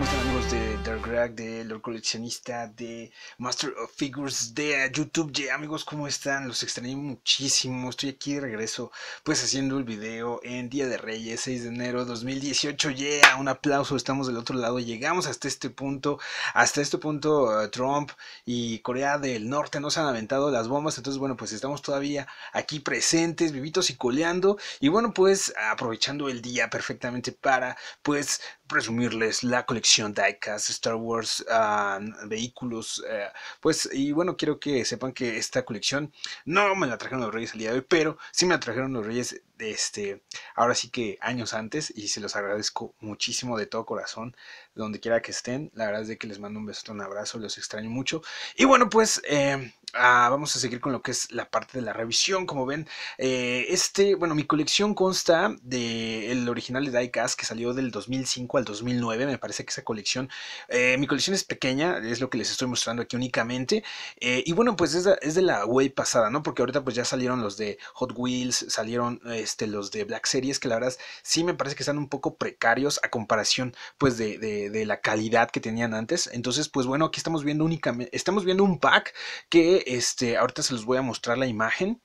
almost done. de Dark Rack, de Lord Coleccionista, de Master of Figures, de YouTube. Yeah, amigos, ¿cómo están? Los extrañé muchísimo. Estoy aquí de regreso, pues haciendo el video en Día de Reyes, 6 de enero de 2018. Yeah, un aplauso. Estamos del otro lado. Llegamos hasta este punto. Hasta este punto, eh, Trump y Corea del Norte no se han aventado las bombas. Entonces, bueno, pues estamos todavía aquí presentes, vivitos y coleando. Y bueno, pues aprovechando el día perfectamente para, pues, presumirles la colección de Star Wars, ah, vehículos, eh, pues y bueno, quiero que sepan que esta colección no me la trajeron los Reyes el día de hoy, pero si me la trajeron los Reyes este, ahora sí que años antes y se los agradezco muchísimo de todo corazón, donde quiera que estén. La verdad es que les mando un beso, un abrazo, los extraño mucho. Y bueno, pues eh, ah, vamos a seguir con lo que es la parte de la revisión. Como ven, eh, este, bueno, mi colección consta del El original de Diecast que salió del 2005 al 2009. Me parece que esa colección, eh, mi colección es pequeña, es lo que les estoy mostrando aquí únicamente. y bueno, pues es de, la web pasada, ¿no? Porque ahorita pues ya salieron los de Hot Wheels, salieron... Este, los de Black Series, que la verdad sí me parece que están un poco precarios a comparación pues de, de, de la calidad que tenían antes. Entonces, pues bueno, aquí estamos viendo únicamente, estamos viendo un pack que este, ahorita se los voy a mostrar la imagen.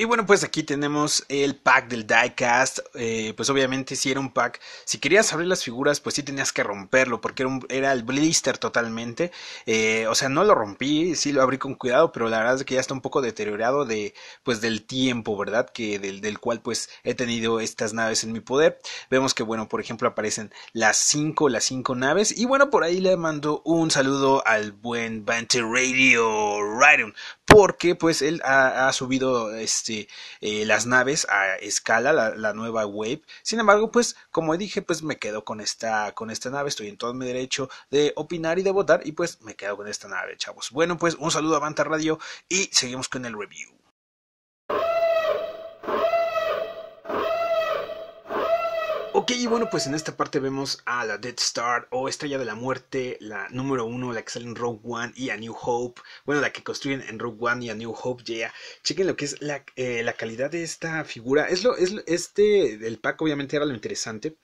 Y bueno, pues aquí tenemos el pack del diecast. Eh, pues obviamente si era un pack, si querías abrir las figuras, pues sí tenías que romperlo, porque era, el blister totalmente. Eh, o sea, no lo rompí, sí lo abrí con cuidado, pero la verdad es que ya está un poco deteriorado de, pues del tiempo, ¿verdad? Que del, cual pues he tenido estas naves en mi poder. Vemos que bueno, por ejemplo aparecen las cinco las cinco naves. Y bueno, por ahí le mando un saludo al buen Bante Radio Rydon, porque pues él ha, ha subido este este, eh, las naves a escala, la, nueva Wave. Sin embargo, pues, como dije, pues me quedo con esta, con esta nave, estoy en todo mi derecho de opinar y de votar y pues me quedo con esta nave, chavos. Bueno, pues un saludo a Banta Radio y seguimos con el review. Ok, y bueno, pues en esta parte vemos a la Dead Star o Estrella de la Muerte, la número uno, la que sale en Rogue One y a New Hope. Bueno, la que construyen en Rogue One y a New Hope, yeah. Chequen lo que es la, eh, calidad de esta figura. Es lo, es este, el pack obviamente era lo interesante.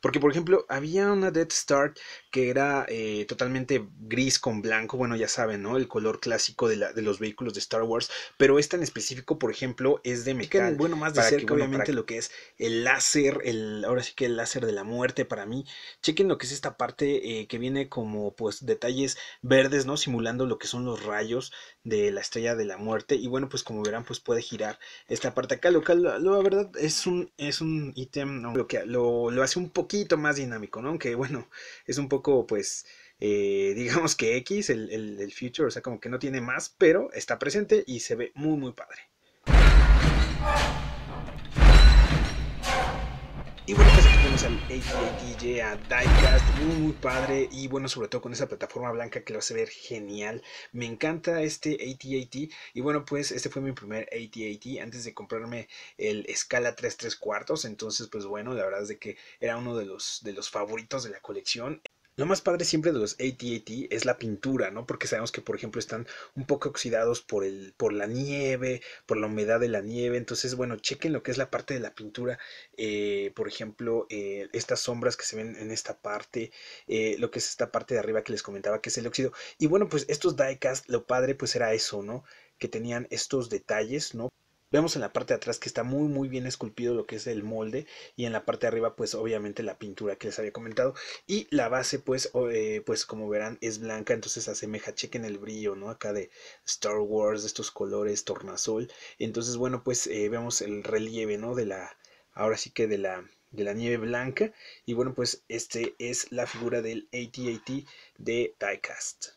Porque, por ejemplo, había una Dead Star que era eh, totalmente gris con blanco. Bueno, ya saben, ¿no? El color clásico de, de los vehículos de Star Wars. Pero esta en específico, por ejemplo, es de metal. bueno, más de cerca, obviamente, lo que es el láser, el... Ahora sí que el láser de la muerte para mí. Chequen lo que es esta parte eh, que viene como pues detalles verdes, ¿no? Simulando lo que son los rayos de la estrella de la muerte. Y bueno, pues como verán, pues puede girar esta parte acá, lo que la, verdad es un es un ítem lo que lo, hace un poquito más dinámico, ¿no? Aunque bueno, es un poco pues... Eh, digamos que X, el, el, el Future, o sea, como que no tiene más, pero está presente y se ve muy, muy padre. Y bueno, pues al a Diecast, muy muy padre y bueno, sobre todo con esa plataforma blanca que lo hace ver genial. Me encanta este ATAT y bueno, pues este fue mi primer ATAT antes de comprarme el Scala 3 3 cuartos, entonces pues bueno, la verdad es de que era uno de los, de los favoritos de la colección. Lo más padre siempre de los ATAT es la pintura, ¿no? Porque sabemos que, por ejemplo, están un poco oxidados por, el, por la nieve, por la humedad de la nieve. Entonces, bueno, chequen lo que es la parte de la pintura. Eh, por ejemplo, eh, estas sombras que se ven en esta parte, eh, lo que es esta parte de arriba que les comentaba que es el óxido. Y bueno, pues estos diecast, lo padre pues era eso, ¿no? Que tenían estos detalles, ¿no? Vemos en la parte de atrás que está muy muy bien esculpido lo que es el molde y en la parte de arriba pues obviamente la pintura que les había comentado y la base pues, eh, pues como verán es blanca entonces asemeja, chequen el brillo ¿no? acá de Star Wars, estos colores tornasol, entonces bueno pues eh, vemos el relieve ¿no? de la, ahora sí que de la de la nieve blanca y bueno pues este es la figura del AT-AT de Diecast.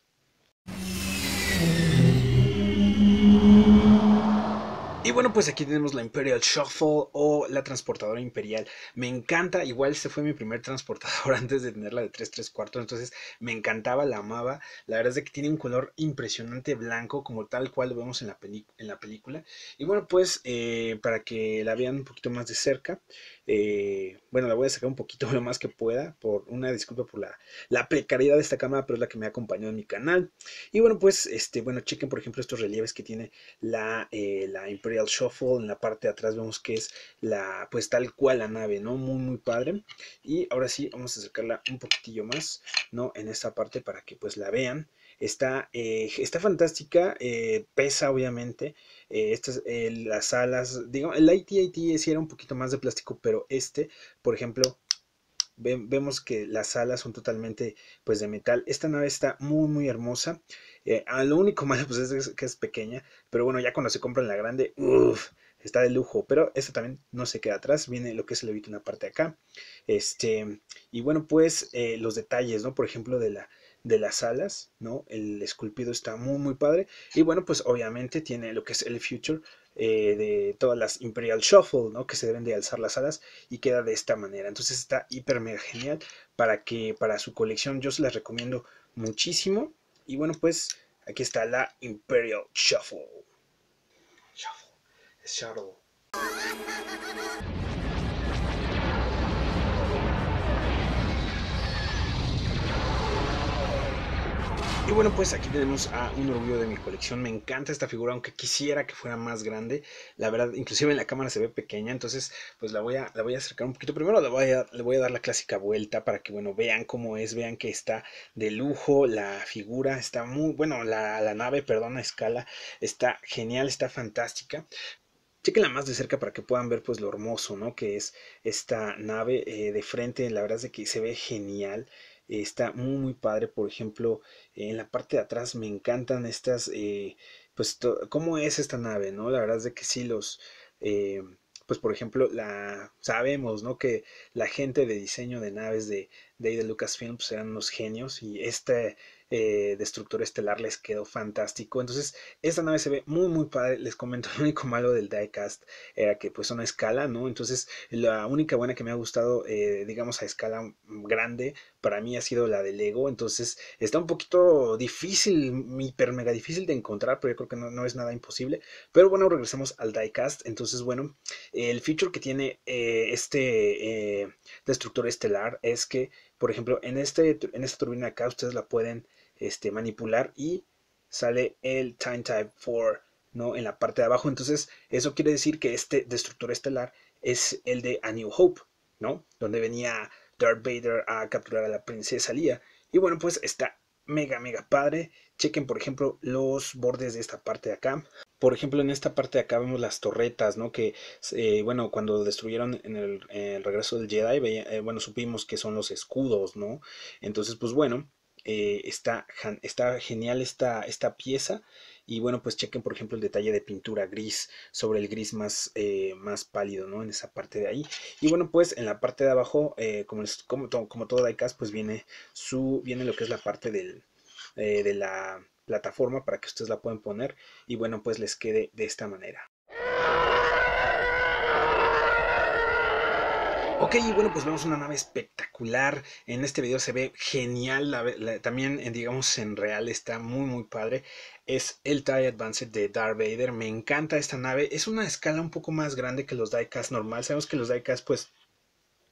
Y bueno, pues aquí tenemos la Imperial Shuffle o la transportadora imperial. Me encanta, igual este fue mi primer transportador antes de tenerla de 3 3 cuartos, entonces me encantaba, la amaba. La verdad es que tiene un color impresionante blanco, como tal cual lo vemos en la, en la película. Y bueno, pues eh, para que la vean un poquito más de cerca, eh, bueno, la voy a sacar un poquito lo más que pueda, por una disculpa por la, la precariedad de esta cámara, pero es la que me ha acompañado en mi canal. Y bueno, pues, este, bueno, chequen por ejemplo estos relieves que tiene la, eh, la Imperial Shuffle. En la parte de atrás vemos que es la, pues tal cual la nave, ¿no? Muy, muy padre. Y ahora sí, vamos a acercarla un poquitillo más, ¿no? En esta parte para que pues la vean. Está, eh, está fantástica, eh, pesa obviamente. Eh, estas, las alas, digo el ITIT e sí era un poquito más de plástico, pero este, por ejemplo, vemos que las alas son totalmente pues de metal. Esta nave está muy muy hermosa. Eh, ah, lo único malo pues, es que es pequeña, pero bueno, ya cuando se compra en la grande, está de lujo, pero esta también no se queda atrás, viene lo que es el levito una parte de acá. Este, y bueno, pues eh, los detalles, ¿no? Por ejemplo, de la de las alas, ¿no? El esculpido está muy muy padre y bueno, pues obviamente tiene lo que es el future eh, de todas las Imperial Shuffle, ¿no? Que se deben de alzar las alas y queda de esta manera. Entonces está hiper mega genial para que para su colección yo se las recomiendo muchísimo. Y bueno, pues aquí está la Imperial Shuffle. Shuffle. Shuffle. Y bueno, pues aquí tenemos a un orgullo de mi colección. Me encanta esta figura, aunque quisiera que fuera más grande. La verdad, inclusive en la cámara se ve pequeña, entonces pues la voy a, la voy a acercar un poquito. Primero voy a, le voy a dar la clásica vuelta para que, bueno, vean cómo es, vean que está de lujo la figura, está muy, bueno, la, nave, perdón, a escala, está genial, está fantástica chequenla más de cerca para que puedan ver pues lo hermoso, ¿no? Que es esta nave eh, de frente, la verdad es que se ve genial está muy, muy padre. Por ejemplo, en la parte de atrás me encantan estas, eh, pues, cómo es esta nave, ¿no? La verdad es de que sí los... Eh, pues por ejemplo, la, sabemos ¿no? que la gente de diseño de naves de, de, de Lucasfilm pues, eran unos genios y esta... Eh, destructor estelar les quedó fantástico. Entonces, esta nave se ve muy, muy padre. Les comento, lo único malo del diecast era que pues son a escala, ¿no? Entonces, la única buena que me ha gustado, eh, digamos, a escala grande, para mí ha sido la de Lego. Entonces, está un poquito difícil, hiper mega difícil de encontrar, pero yo creo que no, es nada imposible. Pero bueno, regresamos al diecast. Entonces, bueno, el feature que tiene eh, este destructor estelar es que, por ejemplo, en, este, en esta turbina acá ustedes la pueden este, manipular y sale el time type 4 ¿no? en la parte de abajo. Entonces, eso quiere decir que este destructor estelar es el de A New Hope, ¿no? Donde venía Darth Vader a capturar a la princesa lía Y bueno, pues está mega, mega padre. Chequen, por ejemplo, los bordes de esta parte de acá. Por ejemplo, en esta parte de acá vemos las torretas, ¿no? Que, eh, bueno, cuando destruyeron en el, regreso del Jedi, eh, bueno, supimos que son los escudos, ¿no? Entonces, pues bueno, eh, está, está, genial esta, esta, pieza. Y bueno, pues chequen por ejemplo el detalle de pintura gris sobre el gris más, eh, más pálido, ¿no? En esa parte de ahí. Y bueno, pues en la parte de abajo, eh, como, como, como, todo diecast, pues viene, su, viene lo que es la parte de la plataforma para que ustedes la puedan poner. Y bueno, pues les quede de esta manera. Ok, bueno, pues vemos una nave espectacular. En este video se ve genial. también, eh, digamos, en real está muy, muy padre. Es el TIE Advanced de Darth Vader. Me encanta esta nave. Es una escala un poco más grande que los diecast normal. Sabemos que los diecast, pues,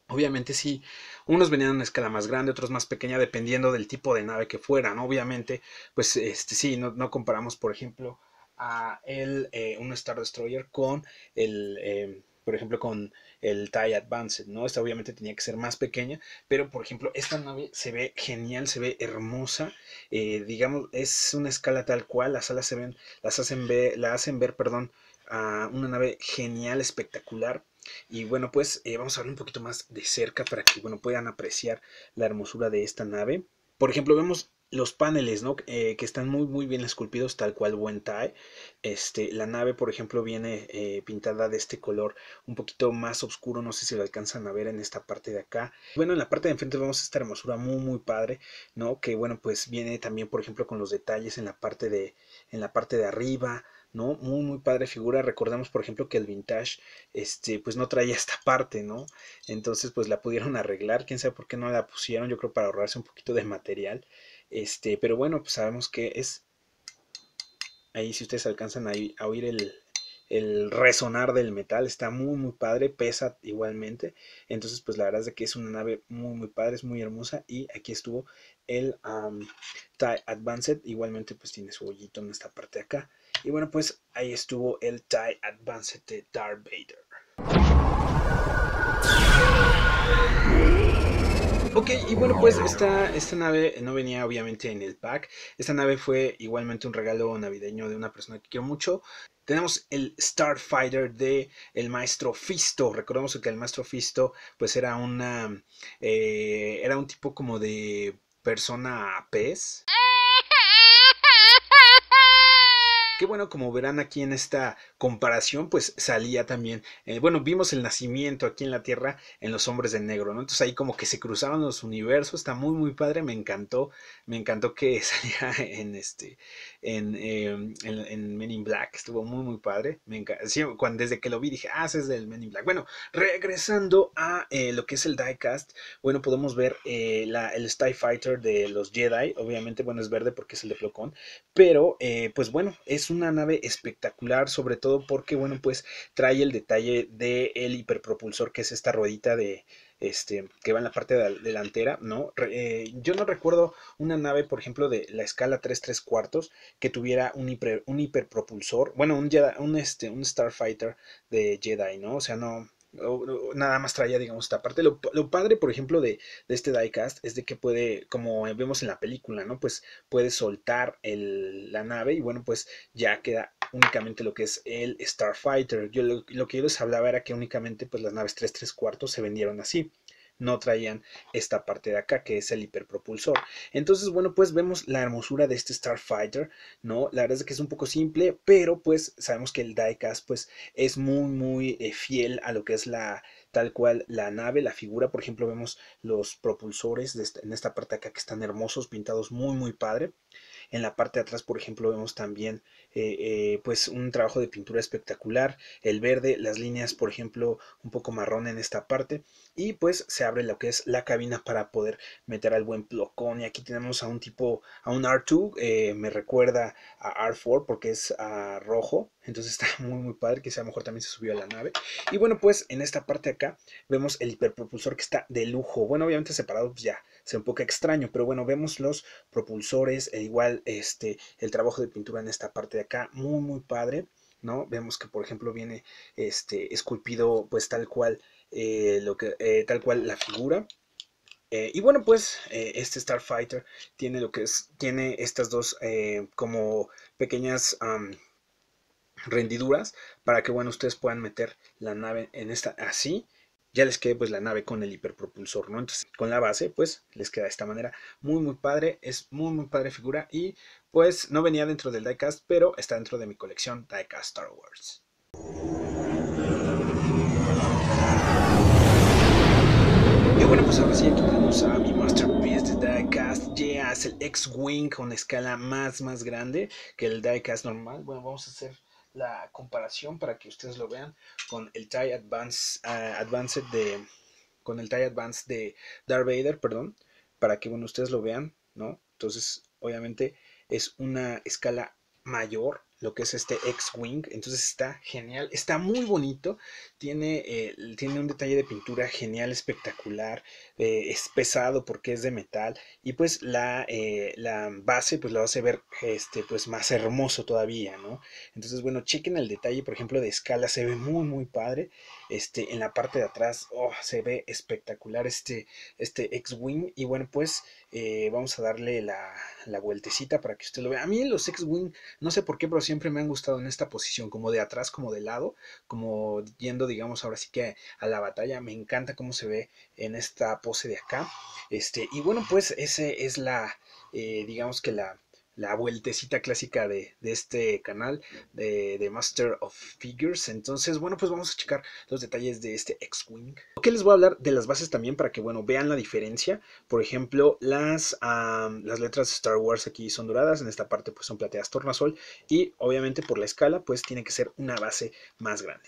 Obviamente sí, unos venían a una escala más grande, otros más pequeña, dependiendo del tipo de nave que fueran. Obviamente, pues este, sí, no, comparamos, por ejemplo, a el, eh, un Star Destroyer con el, eh, por ejemplo, con el TIE Advanced, ¿no? Esta obviamente tenía que ser más pequeña, pero por ejemplo, esta nave se ve genial, se ve hermosa, eh, digamos, es una escala tal cual, las alas se ven, las hacen ver, la hacen ver, perdón, a una nave genial, espectacular. Y bueno, pues eh, vamos a hablar un poquito más de cerca para que, bueno, puedan apreciar la hermosura de esta nave. Por ejemplo, vemos los paneles, ¿no? Eh, que están muy, muy bien esculpidos, tal cual Buen Este, la nave, por ejemplo, viene eh, pintada de este color un poquito más oscuro. No sé si lo alcanzan a ver en esta parte de acá. Bueno, en la parte de enfrente vemos esta hermosura muy, muy padre, ¿no? Que, bueno, pues viene también, por ejemplo, con los detalles en la parte de, en la parte de arriba. ¿no? Muy, muy padre figura. Recordamos, por ejemplo, que el vintage, este, pues no traía esta parte, ¿no? Entonces, pues la pudieron arreglar, quién sabe por qué no la pusieron, yo creo para ahorrarse un poquito de material. Este, pero bueno, pues sabemos que es. Ahí si ustedes alcanzan a, oír el, resonar del metal, está muy muy padre, pesa igualmente. Entonces, pues la verdad es que es una nave muy muy padre, es muy hermosa. Y aquí estuvo el um, TIE Advanced. Igualmente, pues tiene su hoyito en esta parte de acá. Y bueno, pues ahí estuvo el TIE Advanced de Darth Vader. Ok, y bueno, pues esta, esta nave no venía obviamente en el pack. Esta nave fue igualmente un regalo navideño de una persona que quiero mucho. Tenemos el Starfighter de el maestro Fisto. Recordemos que el maestro Fisto pues era una... Eh, era un tipo como de persona pez. Que bueno, como verán aquí en esta comparación, pues salía también, eh, bueno, vimos el nacimiento aquí en la Tierra en los hombres de negro, ¿no? Entonces ahí como que se cruzaron los universos, está muy, muy padre, me encantó, me encantó que salía en este, em, en, Men in Black, estuvo muy, muy padre, me cuando, desde que lo vi dije, ah, es del Men in Black. Bueno, regresando a eh, lo que es el diecast, bueno, podemos ver eh, el Stye Fighter de los Jedi, obviamente, bueno, es verde porque es el de Flocón, pero pues bueno, es es una nave espectacular, sobre todo porque, bueno, pues trae el detalle del hiperpropulsor, que es esta ruedita de, este, que va en la parte delantera, ¿no? Eh, yo no recuerdo una nave, por ejemplo, de la escala 3 3 cuartos que tuviera un, hiper, un hiperpropulsor, bueno, un, un, este, un Starfighter de Jedi, ¿no? O sea, no, nada más traía, digamos, esta parte. Lo, padre, por ejemplo, de, este diecast es de que puede, como vemos en la película, ¿no? Pues puede soltar la nave y bueno, pues ya queda únicamente lo que es el Starfighter. Yo lo, lo que yo les hablaba era que únicamente pues las naves 3 3 cuartos se vendieron así no traían esta parte de acá que es el hiperpropulsor. Entonces, bueno, pues vemos la hermosura de este Starfighter, ¿no? La verdad es que es un poco simple, pero pues sabemos que el diecast pues es muy, muy eh, fiel a lo que es la tal cual la nave, la figura, por ejemplo, vemos los propulsores en esta parte de acá que están hermosos, pintados muy, muy padre. En la parte de atrás, por ejemplo, vemos también eh, eh, pues un trabajo de pintura espectacular, el verde, las líneas, por ejemplo, un poco marrón en esta parte y pues se abre lo que es la cabina para poder meter al buen plocón y aquí tenemos a un tipo, a un R2, eh, me recuerda a R4 porque es a rojo, entonces está muy muy padre, que sea mejor también se subió a la nave. Y bueno, pues en esta parte acá vemos el hiperpropulsor que está de lujo. Bueno, obviamente separado pues, ya sea un poco extraño, pero bueno, vemos los propulsores e igual este, el trabajo de pintura en esta parte de acá, muy, muy padre, ¿no? Vemos que, por ejemplo, viene este, esculpido pues tal cual, eh, lo que, eh, tal cual la figura, eh, y bueno, pues este Starfighter tiene lo que es, tiene estas dos como pequeñas rendiduras para que, bueno, ustedes puedan meter la nave en esta así ya les quede pues la nave con el hiperpropulsor, ¿no? Entonces con la base pues les queda de esta manera. Muy muy padre, es muy muy padre figura y pues no venía dentro del diecast, pero está dentro de mi colección diecast Star Wars. Y bueno, pues ahora sí, aquí tenemos a mi Masterpiece de Diecast. Ya el X-Wing con escala más, más grande que el Diecast normal. Bueno, vamos a hacer la comparación para que ustedes lo vean con el TIE Advance, ah, Advanced de con el TIE Advance de Darth Vader, perdón, para que bueno, ustedes lo vean, ¿no? Entonces, obviamente es una escala mayor lo que es este X-Wing. Entonces está genial, está muy bonito. Tiene, eh, tiene un detalle de pintura genial, espectacular. Eh, es pesado porque es de metal. Y pues la, eh, la base pues la hace ver este, pues más hermoso todavía, ¿no? Entonces, bueno, chequen el detalle, por ejemplo, de escala. Se ve muy, muy padre. Este, en la parte de atrás, oh, se ve espectacular este, este X-Wing. Y bueno, pues vamos a darle la, la vueltecita para que usted lo vea. A mí los X-Wing, no sé por qué, pero siempre me han gustado en esta posición, como de atrás, como de lado, como yendo, digamos, ahora sí que a la batalla. Me encanta cómo se ve en esta pose de acá. Este, y bueno, pues ese es la, eh, digamos que la la vueltecita clásica de, este canal de, Master of Figures. Entonces, bueno, pues vamos a checar los detalles de este X-Wing. Ok, les voy a hablar de las bases también para que, bueno, vean la diferencia. Por ejemplo, las, las letras Star Wars aquí son doradas, en esta parte pues son plateadas tornasol y obviamente por la escala pues tiene que ser una base más grande.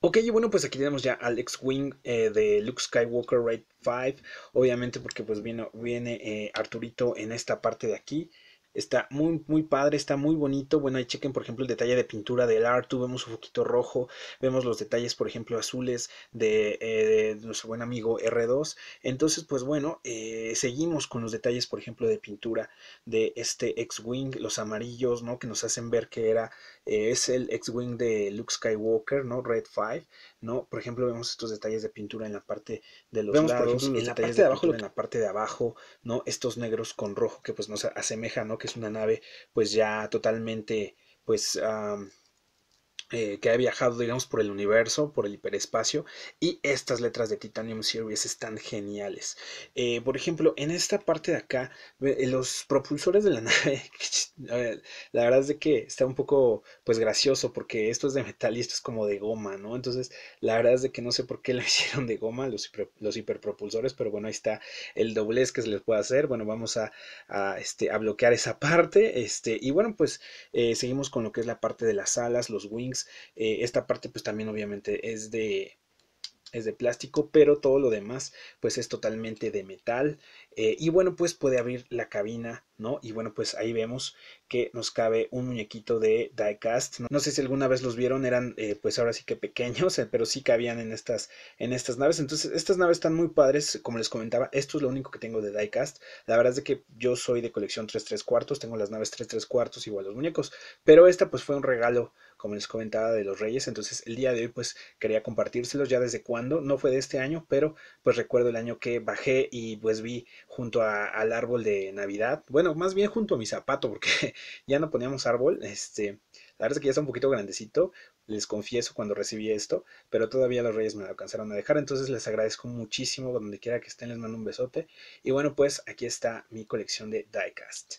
Ok, y bueno, pues aquí tenemos ya al X-Wing eh, de Luke Skywalker Raid 5, obviamente porque pues viene, viene eh, Arturito en esta parte de aquí. Está muy, muy padre, está muy bonito. Bueno, ahí chequen, por ejemplo, el detalle de pintura del Artu. Vemos un poquito rojo. Vemos los detalles, por ejemplo, azules de, eh, nuestro buen amigo R2. Entonces, pues bueno, eh, seguimos con los detalles, por ejemplo, de pintura de este X-Wing, los amarillos, ¿no? Que nos hacen ver que era eh, es el X-Wing de Luke Skywalker, ¿no? Red 5, ¿no? Por ejemplo, vemos estos detalles de pintura en la parte de los lados, en la parte de, abajo, en la parte de abajo, ¿no? Estos negros con rojo que pues nos asemeja, ¿no? Que es una nave pues ya totalmente pues... Eh, que ha viajado, digamos, por el universo, por el hiperespacio, y estas letras de Titanium Series están geniales. Eh, por ejemplo, en esta parte de acá, eh, los propulsores de la nave, la verdad es de que está un poco, pues, gracioso, porque esto es de metal y esto es como de goma, ¿no? Entonces, la verdad es de que no sé por qué lo hicieron de goma los, hiperpropulsores, pero bueno, ahí está el doblez que se les puede hacer. Bueno, vamos a, este, a bloquear esa parte, este, y bueno, pues, seguimos con lo que es la parte de las alas, los wings, eh, esta parte pues también obviamente es de, es de plástico, pero todo lo demás pues es totalmente de metal. Eh, y bueno, pues puede abrir la cabina ¿no? Y bueno, pues ahí vemos que nos cabe un muñequito de diecast. No, sé si alguna vez los vieron, eran eh, pues ahora sí que pequeños, eh, pero sí cabían en estas, en estas naves. Entonces, estas naves están muy padres, como les comentaba, esto es lo único que tengo de diecast. La verdad es de que yo soy de colección 3 3 cuartos, tengo las naves 3 3 cuartos igual los muñecos, pero esta pues fue un regalo como les comentaba de los Reyes, entonces el día de hoy pues quería compartírselos ya desde cuando, no fue de este año, pero pues recuerdo el año que bajé y pues vi junto al árbol de Navidad, bueno, bueno, más bien junto a mi zapato, porque ya no poníamos árbol, este, la verdad es que ya está un poquito grandecito, les confieso cuando recibí esto, pero todavía los reyes me lo alcanzaron a dejar, entonces les agradezco muchísimo, donde quiera que estén les mando un besote, y bueno, pues aquí está mi colección de diecast.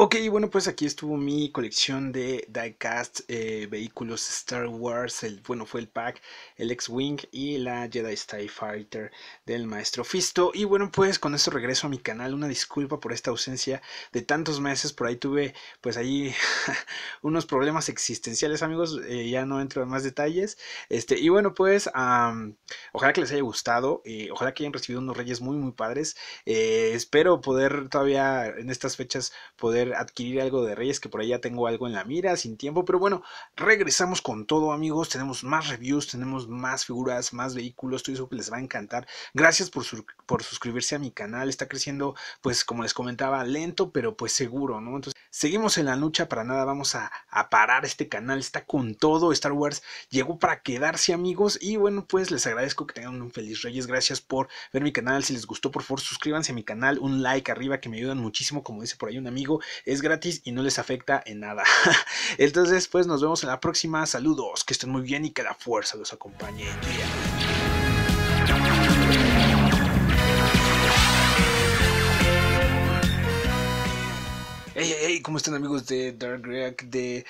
Ok, bueno, pues aquí estuvo mi colección de diecast eh, vehículos Star Wars. El, bueno, fue el pack, el X-Wing y la Jedi Style Fighter del maestro Fisto. Y bueno, pues con esto regreso a mi canal. Una disculpa por esta ausencia de tantos meses. Por ahí tuve, pues ahí, unos problemas existenciales, amigos. Eh, ya no entro en más detalles. Este, y bueno, pues, ojalá que les haya gustado. Eh, ojalá que hayan recibido unos reyes muy, muy padres. espero poder todavía en estas fechas poder adquirir algo de Reyes, que por allá tengo algo en la mira, sin tiempo. Pero bueno, regresamos con todo, amigos. Tenemos más reviews, tenemos más figuras, más vehículos. Todo eso que les va a encantar. Gracias por, por suscribirse a mi canal. Está creciendo, pues como les comentaba, lento, pero pues seguro, ¿no? Entonces, seguimos en la lucha. Para nada vamos a, a parar este canal. Está con todo. Star Wars llegó para quedarse, amigos. Y bueno, pues les agradezco que tengan un feliz Reyes. Gracias por ver mi canal. Si les gustó, por favor, suscríbanse a mi canal. Un like arriba que me ayudan muchísimo, como dice por ahí un amigo es gratis y no les afecta en nada. Entonces, pues nos vemos en la próxima. Saludos, que estén muy bien y que la fuerza los acompañe. Hey, ¿cómo están amigos de Dark de...